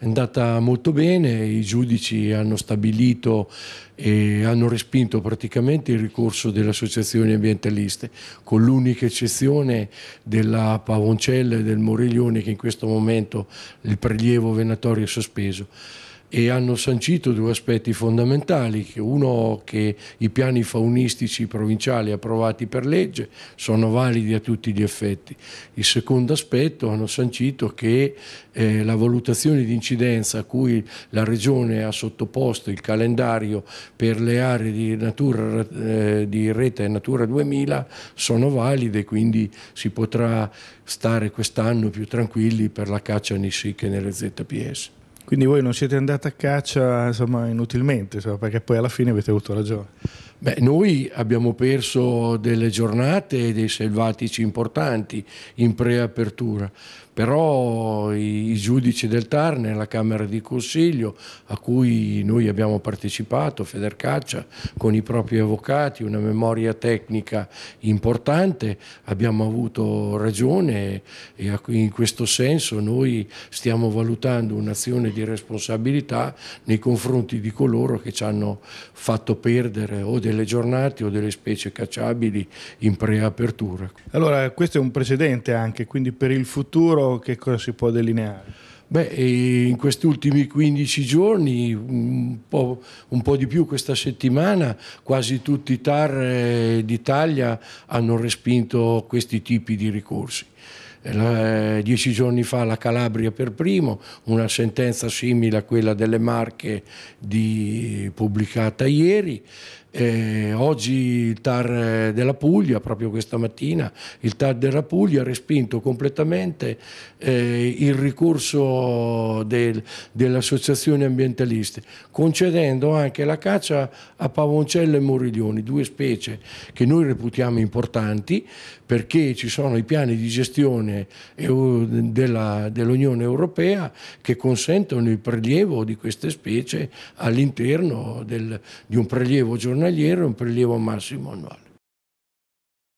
È andata molto bene, i giudici hanno stabilito e hanno respinto praticamente il ricorso delle associazioni ambientaliste, con l'unica eccezione della Pavoncella e del Moriglione che in questo momento il prelievo venatorio è sospeso e hanno sancito due aspetti fondamentali, uno che i piani faunistici provinciali approvati per legge sono validi a tutti gli effetti, il secondo aspetto hanno sancito che eh, la valutazione di incidenza a cui la Regione ha sottoposto il calendario per le aree di, natura, eh, di Rete Natura 2000 sono valide, quindi si potrà stare quest'anno più tranquilli per la caccia nei SIC e nelle ZPS. Quindi voi non siete andati a caccia insomma, inutilmente, insomma, perché poi alla fine avete avuto ragione. Beh, noi abbiamo perso delle giornate e dei selvatici importanti in preapertura, però i, i, giudici del TAR nella Camera di Consiglio a cui noi abbiamo partecipato, Federcaccia, con i propri avvocati, una memoria tecnica importante, abbiamo avuto ragione e in questo senso noi stiamo valutando un'azione di responsabilità nei confronti di coloro che ci hanno fatto perdere o delle delle giornate o delle specie cacciabili in preapertura. Allora questo è un precedente anche, quindi per il futuro che cosa si può delineare? Beh, in questi ultimi 15 giorni, un po', un po', di più questa settimana, quasi tutti i TAR eh, d'Italia hanno respinto questi tipi di ricorsi la, eh, dieci giorni fa la Calabria per primo, una sentenza simile a quella delle Marche di, pubblicata ieri. Eh, oggi il TAR eh, della Puglia, proprio questa mattina, il TAR della Puglia ha respinto completamente eh, il ricorso del, dell'associazione ambientaliste, concedendo anche la caccia a pavoncello e moriglioni, due specie che noi reputiamo importanti perché ci sono i piani di gestione dell'Unione dell Europea che consentono il prelievo di queste specie all'interno di un prelievo giornaliero e un prelievo massimo annuale.